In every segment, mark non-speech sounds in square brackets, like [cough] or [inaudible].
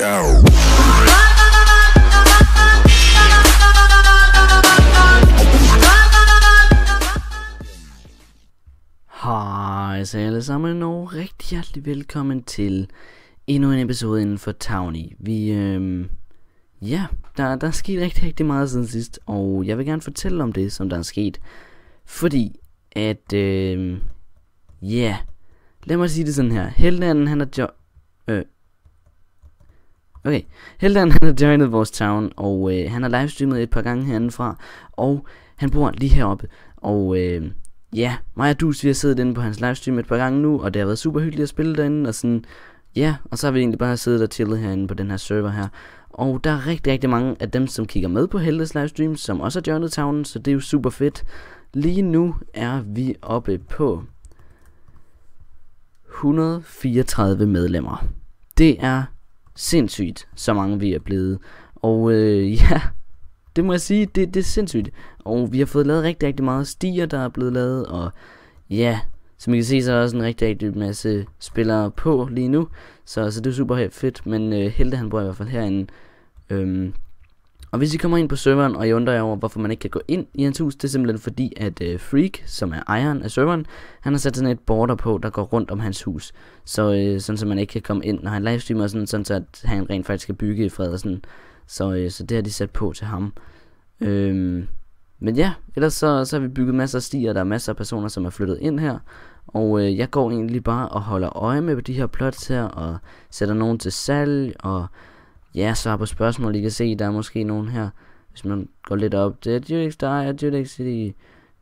Yo. Hej så alle sammen og rigtig hjertelig velkommen til endnu en episode inden for Tawny. Vi, øhm, ja, der, der er sket rigtig, rigtig meget siden sidst, og jeg vil gerne fortælle om det, som der er sket. Fordi at, øhm, ja, yeah, lad mig sige det sådan her. Helden han har jo- Okay, Heldan han har joinet vores town, og øh, han har livestreamet et par gange herindefra, og han bor lige heroppe, og øh, ja, mig og Dus, vi har siddet inde på hans livestream et par gange nu, og det har været super hyggeligt at spille derinde, og sådan, ja, og så har vi egentlig bare siddet og chillet herinde på den her server her, og der er rigtig, rigtig mange af dem, som kigger med på Heldes livestream, som også har joinet townen, så det er jo super fedt. Lige nu er vi oppe på 134 medlemmer. Det er sindssygt, så mange vi er blevet. Og øh, [laughs] ja, det må jeg sige, det, det er sindssygt. Og vi har fået lavet rigtig, rigtig meget stier, der er blevet lavet, og ja, som I kan se, så er der også en rigtig, rigtig masse spillere på lige nu, så, så det er super fedt, men øh, Helte han bor i hvert fald herinde. Øhm, og hvis I kommer ind på serveren, og I undrer jer over, hvorfor man ikke kan gå ind i hans hus, det er simpelthen fordi, at øh, Freak, som er ejeren af serveren, han har sat sådan et border på, der går rundt om hans hus. Så øh, sådan, så man ikke kan komme ind, når han livestreamer, sådan, sådan så at han rent faktisk kan bygge i fred og sådan. Så, øh, så det har de sat på til ham. Øhm, men ja, ellers så, så har vi bygget masser af stier, der er masser af personer, som er flyttet ind her. Og øh, jeg går egentlig bare og holder øje med de her plots her, og sætter nogen til salg, og ja, svar på spørgsmål. I kan se, der er måske nogen her, hvis man går lidt op. Det er Judex, der er Judex City.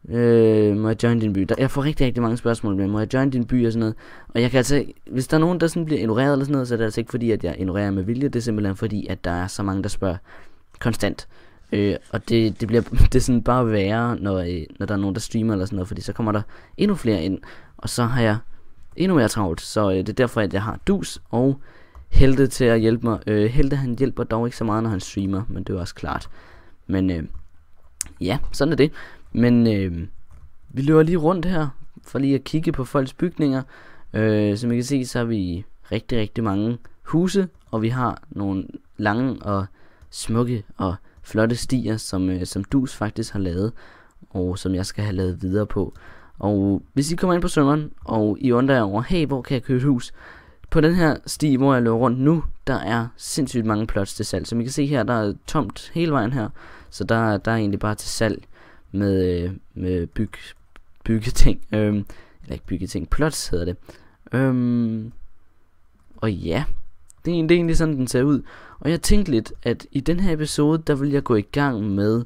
Øh, må jeg join din by? Der, jeg får rigtig, rigtig mange spørgsmål med, må jeg join din by og sådan noget. Og jeg kan altså, hvis der er nogen, der sådan bliver ignoreret eller sådan noget, så er det altså ikke fordi, at jeg ignorerer med vilje. Det er simpelthen fordi, at der er så mange, der spørger konstant. Øh, og det, det bliver [laughs] det er sådan bare værre, når, øh, når der er nogen, der streamer eller sådan noget, fordi så kommer der endnu flere ind, og så har jeg endnu mere travlt. Så øh, det er derfor, at jeg har dus, og Helte til at hjælpe mig. Øh, Helte han hjælper dog ikke så meget, når han streamer, men det er også klart. Men øh, ja, sådan er det. Men øh, vi løber lige rundt her, for lige at kigge på folks bygninger. Øh, som I kan se, så har vi rigtig, rigtig mange huse, og vi har nogle lange og smukke og flotte stier, som, øh, som Dus faktisk har lavet, og som jeg skal have lavet videre på. Og hvis I kommer ind på sømmeren, og I undrer jer over, hey, hvor kan jeg købe et hus, på den her sti, hvor jeg løber rundt nu, der er sindssygt mange plots til salg. Som I kan se her, der er tomt hele vejen her. Så der, der er egentlig bare til salg med, øh, med byg, byggeting. [laughs] Øhm, eller ikke byggeting, plots hedder det. Øhm, og ja, det er, det er egentlig sådan, den ser ud. Og jeg tænkte lidt, at i den her episode, der vil jeg gå i gang med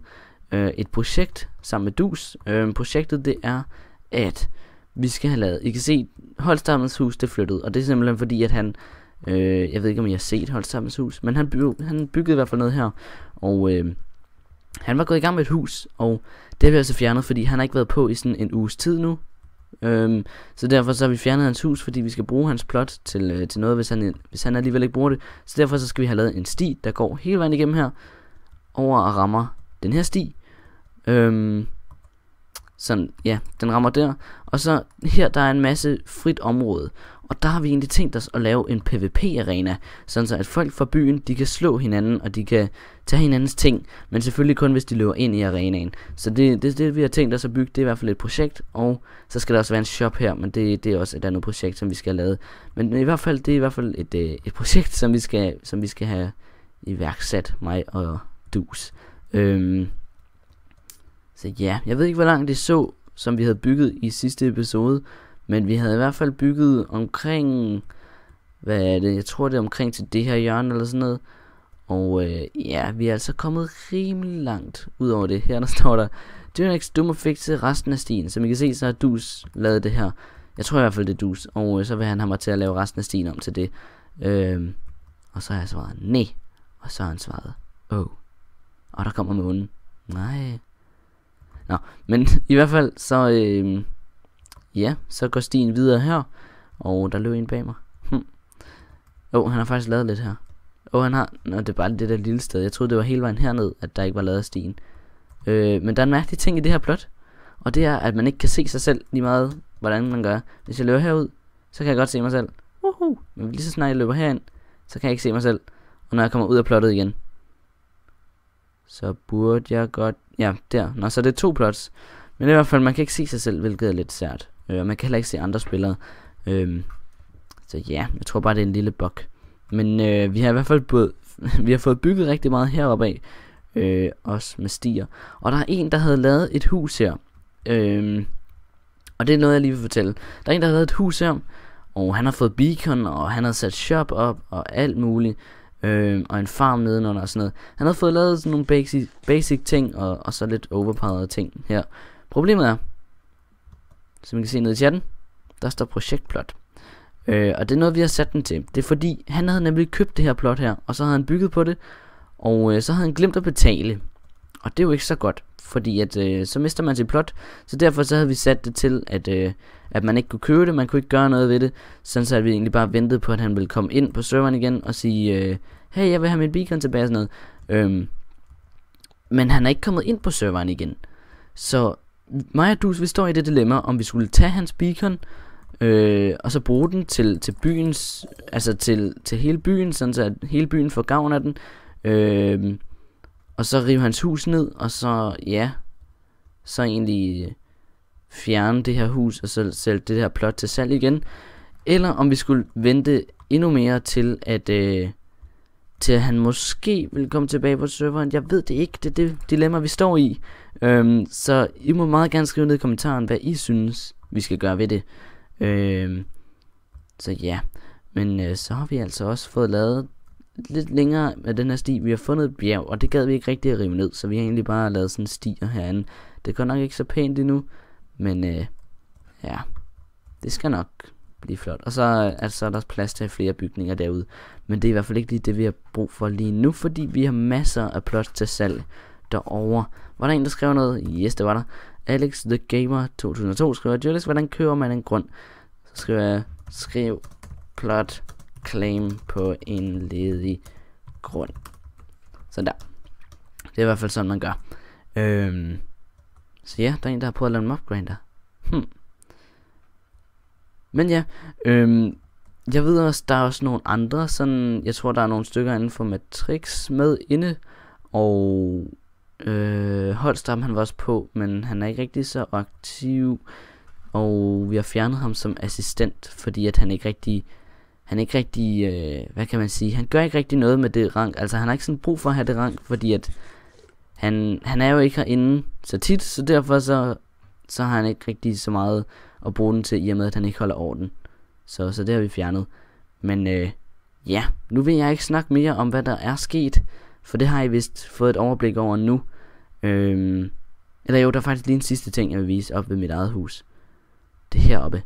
øh, et projekt sammen med Dus. Øhm, projektet det er, at vi skal have lavet. I kan se, Holstammens hus det flyttede, og det er simpelthen fordi, at han, øh, jeg ved ikke om I har set Holstammens hus, men han, byg, han byggede i hvert fald noget her, og øh, han var gået i gang med et hus, og det har vi altså fjernet, fordi han har ikke været på i sådan en uges tid nu. Øhm, så derfor så har vi fjernet hans hus, fordi vi skal bruge hans plot til, øh, til noget, hvis han, hvis han alligevel ikke bruger det. Så derfor så skal vi have lavet en sti, der går hele vejen igennem her, over og rammer den her sti. Øhm, sådan, ja, den rammer der. Og så her, der er en masse frit område. Og der har vi egentlig tænkt os at lave en PvP-arena, sådan så at folk fra byen, de kan slå hinanden, og de kan tage hinandens ting, men selvfølgelig kun hvis de løber ind i arenaen. Så det, det, det vi har tænkt os at bygge, det er i hvert fald et projekt, og så skal der også være en shop her, men det, det er også et andet projekt, som vi skal have lavet. Men i hvert fald, det er i hvert fald et, øh, et projekt, som vi skal, som vi skal have iværksat, mig og Dus. Øhm, så ja, jeg ved ikke, hvor langt det så, som vi havde bygget i sidste episode, men vi havde i hvert fald bygget omkring, hvad er det, jeg tror det er omkring til det her hjørne eller sådan noget. Og øh, ja, vi er altså kommet rimelig langt ud over det. Her der står der, Dynex, du må fikse resten af stien. Som I kan se, så har Dus lavet det her. Jeg tror i hvert fald, det er Dus. Og øh, så vil han have mig til at lave resten af stien om til det. Øh, og så har jeg svaret, nej. Og så har han svaret, åh. Oh. Og der kommer månen. Nej. Nå, men [laughs] i hvert fald, så, øh, ja, så går stien videre her, og der løb en bag mig. Hm. Oh, han har faktisk lavet lidt her. Oh, han har, nå, det er bare det der lille sted. Jeg troede, det var hele vejen herned, at der ikke var lavet stien. Øh, men der er en mærkelig ting i det her plot, og det er, at man ikke kan se sig selv lige meget, hvordan man gør. Hvis jeg løber herud, så kan jeg godt se mig selv. Uhu. Men lige så snart jeg løber herind, så kan jeg ikke se mig selv. Og når jeg kommer ud af plottet igen, så burde jeg godt ja, der. Nå, så det er to plots. Men i hvert fald, man kan ikke se sig selv, hvilket er lidt sært. Øh, man kan heller ikke se andre spillere. Øh, så ja, jeg tror bare, det er en lille bug. Men øh, vi har i hvert fald både, [laughs] vi har fået bygget rigtig meget heroppe af. Øh, også med stier. Og der er en, der havde lavet et hus her. Øh, og det er noget, jeg lige vil fortælle. Der er en, der har lavet et hus her. Og han har fået beacon, og han har sat shop op, og alt muligt øh, og en farm nedenunder og sådan noget. Han havde fået lavet sådan nogle basic, basic ting, og, og så lidt overpowered ting her. Problemet er, som I kan se nede i chatten, der står projektplot. Øh, og det er noget, vi har sat den til. Det er fordi, han havde nemlig købt det her plot her, og så havde han bygget på det, og øh, så havde han glemt at betale. Og det er jo ikke så godt, fordi at, øh, så mister man sit plot. Så derfor så havde vi sat det til, at, øh, at man ikke kunne købe det, man kunne ikke gøre noget ved det. Sådan så at vi egentlig bare ventede på, at han ville komme ind på serveren igen og sige, øh, hey, jeg vil have mit beacon tilbage og sådan noget. Øhm, men han er ikke kommet ind på serveren igen. Så mig og Dus, vi står i det dilemma, om vi skulle tage hans beacon, øh, og så bruge den til, til byens, altså til, til hele byen, sådan så at hele byen får gavn af den. Øh, og så rive hans hus ned, og så, ja, så egentlig øh, fjerne det her hus, og så sælge det her plot til salg igen. Eller om vi skulle vente endnu mere til, at, øh, til at han måske vil komme tilbage på serveren. Jeg ved det ikke, det er det dilemma, vi står i. Øhm, så I må meget gerne skrive ned i kommentaren, hvad I synes, vi skal gøre ved det. Øhm, så ja, men øh, så har vi altså også fået lavet lidt længere af den her sti, vi har fundet et bjerg, og det gad vi ikke rigtig at rive ned, så vi har egentlig bare lavet sådan stier herinde. Det går nok ikke så pænt endnu, men øh, ja, det skal nok blive flot. Og så øh, altså, er der plads til flere bygninger derude, men det er i hvert fald ikke lige det, vi har brug for lige nu, fordi vi har masser af plads til salg derovre. Var der en, der skrev noget? Yes, det var der. Alex the Gamer 2002 skriver, Jules, hvordan kører man en grund? Så skriver jeg, skriv plot claim på en ledig grund. Sådan der. Det er i hvert fald sådan, man gør. Øhm, så ja, der er en, der har prøvet at lave en der. Hmm. Men ja, øhm, jeg ved også, der er også nogle andre, sådan, jeg tror, der er nogle stykker inden for Matrix med inde, og øh, Holstam han var også på, men han er ikke rigtig så aktiv, og vi har fjernet ham som assistent, fordi at han ikke rigtig han er ikke rigtig, øh, hvad kan man sige, han gør ikke rigtig noget med det rank. Altså han har ikke sådan brug for at have det rank, fordi at han, han er jo ikke herinde så tit, så derfor så, så har han ikke rigtig så meget at bruge den til, i og med at han ikke holder orden. Så, så det har vi fjernet. Men øh, ja, nu vil jeg ikke snakke mere om, hvad der er sket, for det har I vist fået et overblik over nu. Øhm, eller jo, der er faktisk lige en sidste ting, jeg vil vise op ved mit eget hus. Det heroppe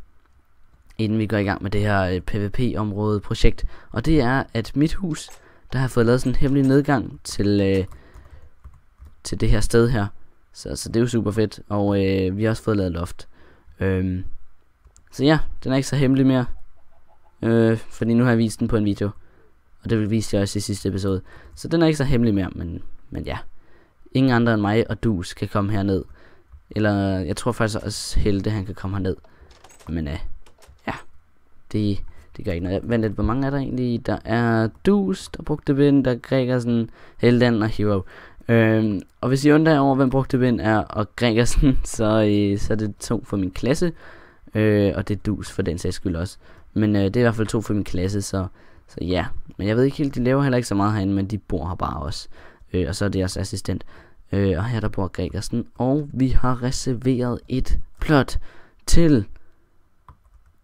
inden vi går i gang med det her øh, PvP-område projekt. Og det er, at mit hus, der har fået lavet sådan en hemmelig nedgang til, øh, til det her sted her. Så, så det er jo super fedt, og øh, vi har også fået lavet loft. Øhm, så ja, den er ikke så hemmelig mere, øh, fordi nu har jeg vist den på en video. Og det vil vise jeg også i sidste episode. Så den er ikke så hemmelig mere, men, men ja. Ingen andre end mig og du skal komme herned. Eller jeg tror faktisk også Helte, han kan komme herned. Men øh, det, det gør ikke noget. Vent lidt, hvor mange er der egentlig? Der er Dus, der brugte vind, der er Gregersen, Helden og Hero. Øhm, og hvis I undrer over, hvem brugte vind er og Gregersen, [laughs] så, øh, så er det to for min klasse. Øh, og det er Dus for den sags skyld også. Men øh, det er i hvert fald to for min klasse, så, så ja. Men jeg ved ikke helt, de laver heller ikke så meget herinde, men de bor her bare også. Øh, og så er det jeres assistent. Øh, og her der bor Gregersen. Og vi har reserveret et plot til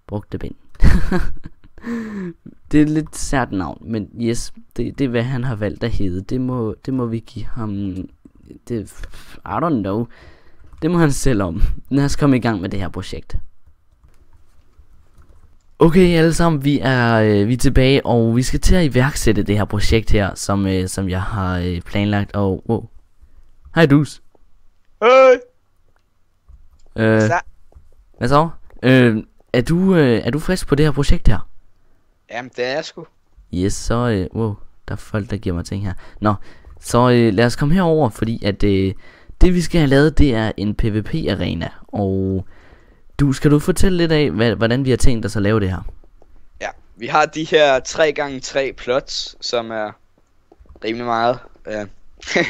brugte bind. [laughs] det er lidt sært navn, men yes, det, det er hvad han har valgt at hedde. Det må, det må vi give ham... Det, I don't know. Det må han selv om. Lad os komme i gang med det her projekt. Okay alle sammen, vi er, øh, vi er tilbage, og vi skal til at iværksætte det her projekt her, som, øh, som jeg har øh, planlagt, og wow. Hej dus. Hej. Øh, så? Hvad så? Øh, er du, øh, er du frisk på det her projekt her? Jamen, det er jeg sgu. Yes, så... Øh, wow, der er folk, der giver mig ting her. Nå, så øh, lad os komme herover, fordi at øh, det vi skal have lavet, det er en PvP-arena. Og du, skal du fortælle lidt af, hvad, hvordan vi har tænkt os at lave det her? Ja, vi har de her 3x3 plots, som er rimelig meget. Øh. [laughs]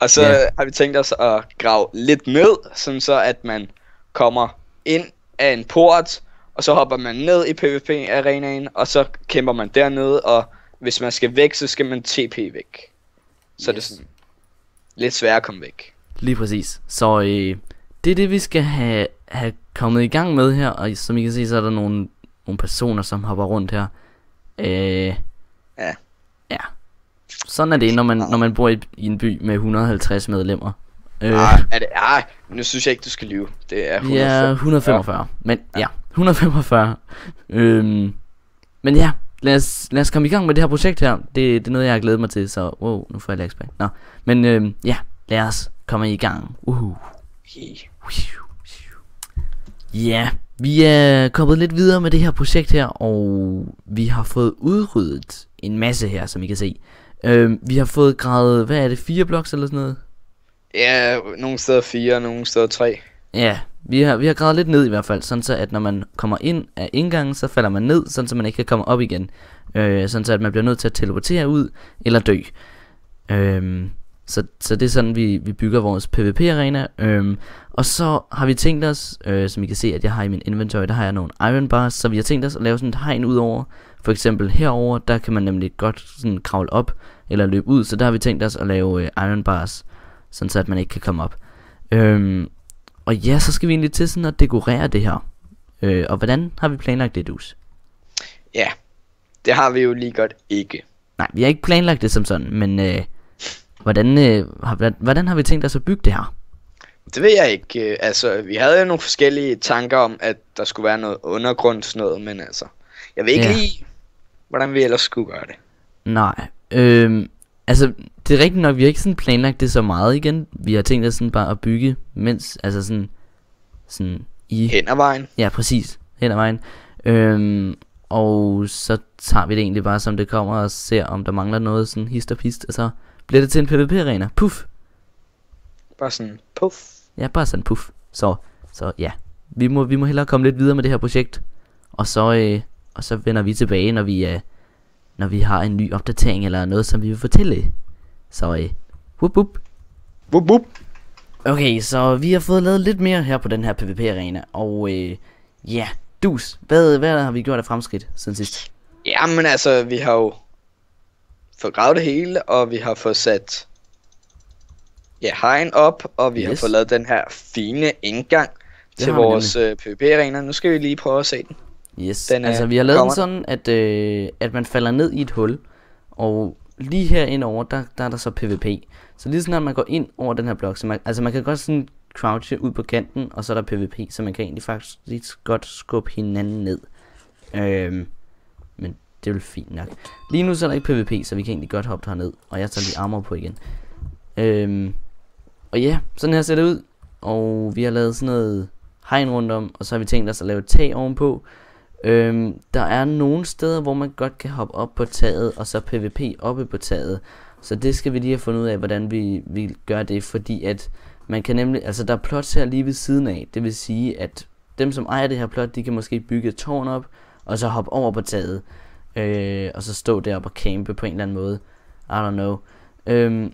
og så yeah. har vi tænkt os at grave lidt ned, sådan så at man kommer ind af en port, og så hopper man ned i PvP-arenaen, og så kæmper man dernede, og hvis man skal væk, så skal man TP væk. Så yes. det er sådan lidt svært at komme væk. Lige præcis. Så øh, det er det, vi skal have, have kommet i gang med her, og som I kan se, så er der nogle, nogle personer, som hopper rundt her. Øh, ja. Ja. Sådan er det, når man, når man bor i, i en by med 150 medlemmer. Øh. Ej, er det, ej, nu synes jeg ikke, du skal lyve. Det er 145. Ja, 145. Men ja. ja. 145. øhm, men ja, lad os, lad os komme i gang med det her projekt her. Det, det er noget, jeg har glædet mig til, så wow, nu får jeg lækspræk. Nå, men øhm, ja, lad os komme i gang. Uhu. Ja, vi er kommet lidt videre med det her projekt her, og vi har fået udryddet en masse her, som I kan se. Øhm, vi har fået gravet, hvad er det, fire bloks eller sådan noget? Ja, nogle steder fire, nogle steder tre. Ja, vi har, vi har gravet lidt ned i hvert fald, sådan så at når man kommer ind af indgangen, så falder man ned, sådan så man ikke kan komme op igen. Øh, sådan så at man bliver nødt til at teleportere ud eller dø. Øh, så, så det er sådan, vi, vi bygger vores PvP-arena. Øh, og så har vi tænkt os, øh, som I kan se, at jeg har i min inventory, der har jeg nogle iron bars, så vi har tænkt os at lave sådan et hegn ud over. For eksempel herover, der kan man nemlig godt sådan kravle op eller løbe ud, så der har vi tænkt os at lave øh, iron bars, sådan så at man ikke kan komme op. Øh, og ja, så skal vi egentlig til sådan at dekorere det her. Øh, og hvordan har vi planlagt det, Dus? Ja, det har vi jo lige godt ikke. Nej, vi har ikke planlagt det som sådan, men øh, hvordan, øh, har, hvordan har vi tænkt os at bygge det her? Det ved jeg ikke. Øh, altså, vi havde jo nogle forskellige tanker om, at der skulle være noget undergrundsnød, men altså, jeg ved ikke ja. lige, hvordan vi ellers skulle gøre det. Nej, øh, Altså, det er rigtigt nok, vi har ikke sådan planlagt det så meget igen. Vi har tænkt os sådan bare at bygge, mens, altså sådan, sådan i... Hen ad vejen. Ja, præcis. Hen ad vejen. Øhm, og så tager vi det egentlig bare, som det kommer, og ser, om der mangler noget sådan hist og pist, og så bliver det til en PvP-arena. Puff! Bare sådan puff. Ja, bare sådan puff. Så, så ja. Vi må, vi må hellere komme lidt videre med det her projekt. Og så, øh, og så vender vi tilbage, når vi er, når vi har en ny opdatering eller noget, som vi vil fortælle. Så øh, whoop whoop. Whoop whoop. Okay, så vi har fået lavet lidt mere her på den her PvP-arena, og øh, ja, yeah, dus, hvad, hvad har vi gjort af fremskridt siden sidst? Jamen altså, vi har jo fået gravet det hele, og vi har fået sat ja, hegn op, og vi yes. har fået lavet den her fine indgang det til vores øh, PvP-arena. Nu skal vi lige prøve at se den. Yes, den, altså øh, vi har lavet den sådan, at, øh, at man falder ned i et hul, og lige her indover, der, der er der så PvP. Så lige sådan, at man går ind over den her blok, så man, altså man kan godt sådan crouche ud på kanten, og så er der PvP, så man kan egentlig faktisk godt skubbe hinanden ned. Øhm, men det er vel fint nok. Lige nu så er der ikke PvP, så vi kan egentlig godt hoppe herned, og jeg tager lige armor på igen. Øhm, og ja, sådan her ser det ud, og vi har lavet sådan noget hegn rundt om, og så har vi tænkt os at lave et tag ovenpå, Øhm, der er nogle steder, hvor man godt kan hoppe op på taget, og så PvP oppe på taget. Så det skal vi lige have fundet ud af, hvordan vi, vi gør det, fordi at man kan nemlig, altså der er plots her lige ved siden af, det vil sige, at dem som ejer det her plot, de kan måske bygge et tårn op, og så hoppe over på taget, øh, og så stå deroppe og campe på en eller anden måde. I don't know. Øhm,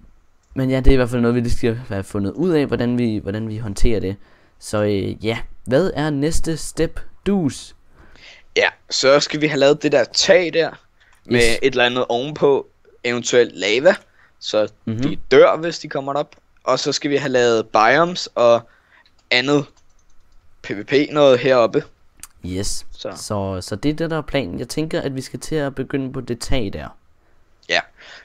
men ja, det er i hvert fald noget, vi lige skal have fundet ud af, hvordan vi, hvordan vi håndterer det. Så øh, ja, hvad er næste step? Dus! Ja, så skal vi have lavet det der tag der, med yes. et eller andet ovenpå, eventuelt lava, så mm-hmm. de dør, hvis de kommer op. Og så skal vi have lavet biomes og andet PvP noget heroppe. Yes, så. Så, så det er det, der er planen. Jeg tænker, at vi skal til at begynde på det tag der. Ja,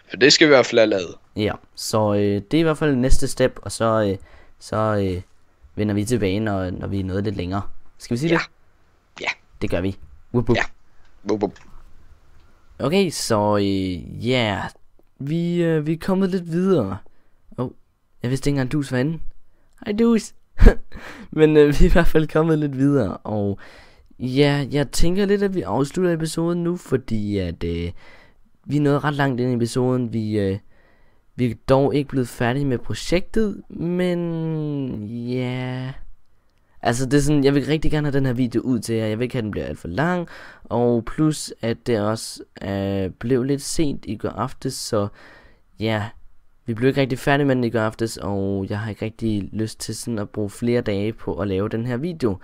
for det skal vi i hvert fald have lavet. Ja, så øh, det er i hvert fald næste step, og så, øh, så øh, vender vi tilbage, når, når vi er nået lidt længere. Skal vi sige ja. det? Ja. Det gør vi. Whoop, whoop. Ja. Whoop, whoop. Okay, så øh, ja, yeah. vi, uh, vi er kommet lidt videre. Åh, oh, jeg vidste ikke engang, dus var inde. Hej, dus. [laughs] Men uh, vi er i hvert fald kommet lidt videre, og ja, jeg tænker lidt, at vi afslutter episoden nu, fordi at uh, vi er nået ret langt ind i episoden. Vi, uh, vi er dog ikke blevet færdige med projektet, men ja... Yeah. Altså det er sådan, jeg vil rigtig gerne have den her video ud til jer, jeg vil ikke have, at den bliver alt for lang, og plus at det også øh, blev lidt sent i går aftes, så ja, vi blev ikke rigtig færdige med den i går aftes, og jeg har ikke rigtig lyst til sådan at bruge flere dage på at lave den her video,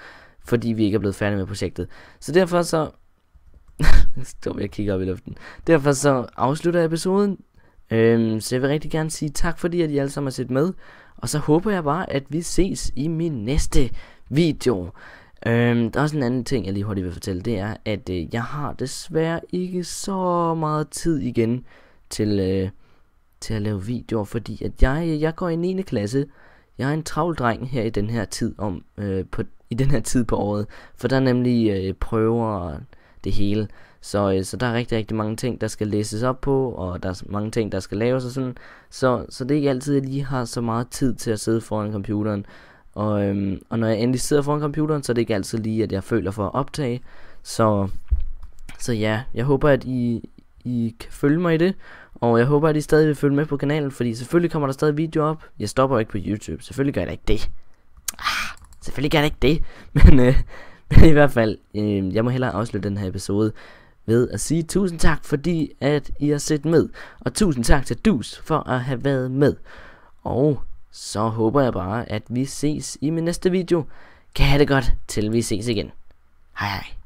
fordi vi ikke er blevet færdige med projektet. Så derfor så... Stop, [laughs] jeg kigger op i luften. Derfor så afslutter jeg episoden. Øhm, så jeg vil rigtig gerne sige tak fordi, at I alle sammen har set med. Og så håber jeg bare, at vi ses i min næste video. Øhm, der er også en anden ting, jeg lige hurtigt vil fortælle, det er, at øh, jeg har desværre ikke så meget tid igen til, øh, til at lave videoer, fordi at jeg, jeg går i 9. klasse, jeg er en travl dreng her i den her tid om øh, på, i den her tid på året, for der er nemlig øh, prøver det hele. Så, øh, så der er rigtig, rigtig mange ting, der skal læses op på, og der er mange ting, der skal laves og sådan. Så, så det er ikke altid, at jeg lige har så meget tid til at sidde foran computeren. Og, øhm, og når jeg endelig sidder foran computeren, så er det ikke altid lige, at jeg føler for at optage. Så, så ja, jeg håber, at I, I kan følge mig i det. Og jeg håber, at I stadig vil følge med på kanalen, fordi selvfølgelig kommer der stadig video op. Jeg stopper ikke på YouTube. Selvfølgelig gør jeg ikke det. Ah, selvfølgelig gør jeg ikke det. [laughs] Men, øh, men i hvert fald, øh, jeg må hellere afslutte den her episode ved at sige tusind tak, fordi at I har set med. Og tusind tak til Dus for at have været med. Og så håber jeg bare, at vi ses i min næste video. Kan have det godt, til vi ses igen. Hej hej.